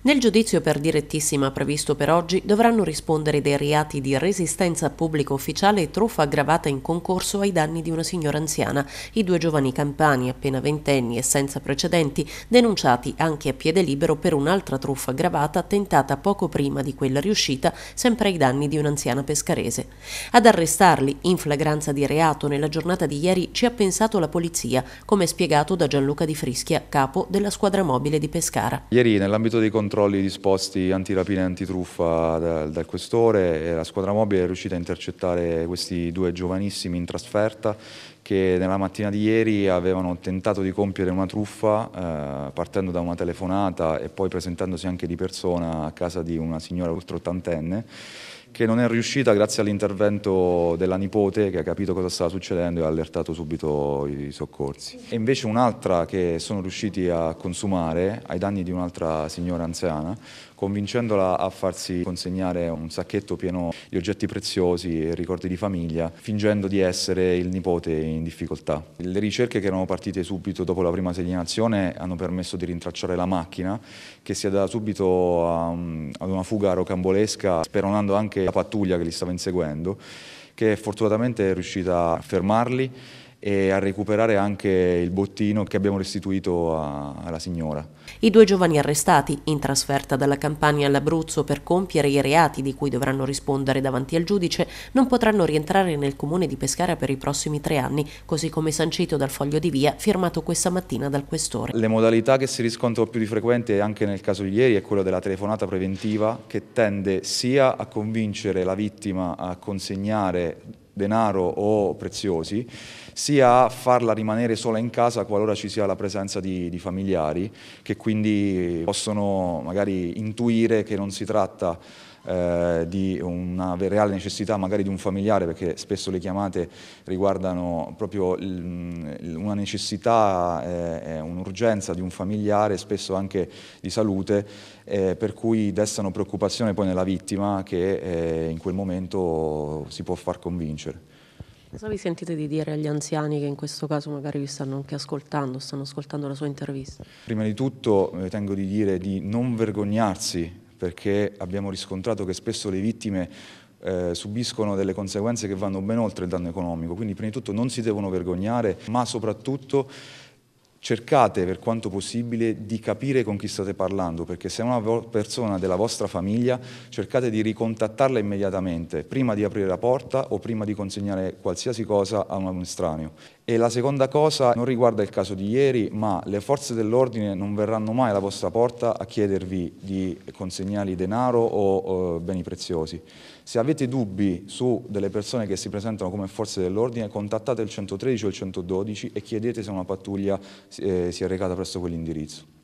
Nel giudizio per direttissima previsto per oggi dovranno rispondere dei reati di resistenza a pubblico ufficiale e truffa aggravata in concorso ai danni di una signora anziana, i due giovani campani appena ventenni e senza precedenti, denunciati anche a piede libero per un'altra truffa aggravata tentata poco prima di quella riuscita, sempre ai danni di un'anziana pescarese. Ad arrestarli in flagranza di reato nella giornata di ieri ci ha pensato la polizia, come spiegato da Gianluca Di Frischia, capo della squadra mobile di Pescara. Ieri nell'ambito dei cond- controlli disposti antirapina e antitruffa dal, dal questore e la squadra mobile è riuscita a intercettare questi due giovanissimi in trasferta che nella mattina di ieri avevano tentato di compiere una truffa eh, partendo da una telefonata e poi presentandosi anche di persona a casa di una signora ottantenne che non è riuscita grazie all'intervento della nipote che ha capito cosa stava succedendo e ha allertato subito i soccorsi. E invece un'altra che sono riusciti a consumare ai danni di un'altra signora anziana, convincendola a farsi consegnare un sacchetto pieno di oggetti preziosi e ricordi di famiglia, fingendo di essere il nipote in difficoltà. Le ricerche che erano partite subito dopo la prima segnalazione hanno permesso di rintracciare la macchina che si è data subito ad una fuga rocambolesca, speronando anche la pattuglia che li stava inseguendo, che fortunatamente è riuscita a fermarli e a recuperare anche il bottino che abbiamo restituito a, alla signora. I due giovani arrestati, in trasferta dalla campagna all'Abruzzo per compiere i reati di cui dovranno rispondere davanti al giudice, non potranno rientrare nel comune di Pescara per i prossimi tre anni, così come sancito dal foglio di via firmato questa mattina dal questore. Le modalità che si riscontrano più di frequente anche nel caso di ieri è quella della telefonata preventiva che tende sia a convincere la vittima a consegnare denaro o preziosi, sia a farla rimanere sola in casa qualora ci sia la presenza di, di familiari che quindi possono magari intuire che non si tratta eh, di una reale necessità magari di un familiare, perché spesso le chiamate riguardano proprio mm, una necessità, eh, un'urgenza di un familiare, spesso anche di salute, eh, per cui destano preoccupazione poi nella vittima che eh, in quel momento si può far convincere. Cosa vi sentite di dire agli anziani che in questo caso magari vi stanno anche ascoltando, stanno ascoltando la sua intervista? Prima di tutto eh, tengo di dire di non vergognarsi perché abbiamo riscontrato che spesso le vittime eh, subiscono delle conseguenze che vanno ben oltre il danno economico, quindi prima di tutto non si devono vergognare, ma soprattutto cercate per quanto possibile di capire con chi state parlando, perché se è una persona della vostra famiglia cercate di ricontattarla immediatamente, prima di aprire la porta o prima di consegnare qualsiasi cosa a un estraneo. E la seconda cosa non riguarda il caso di ieri, ma le forze dell'ordine non verranno mai alla vostra porta a chiedervi di consegnargli denaro o eh, beni preziosi. Se avete dubbi su delle persone che si presentano come forze dell'ordine, contattate il 113 o il 112 e chiedete se una pattuglia eh, si è recata presso quell'indirizzo.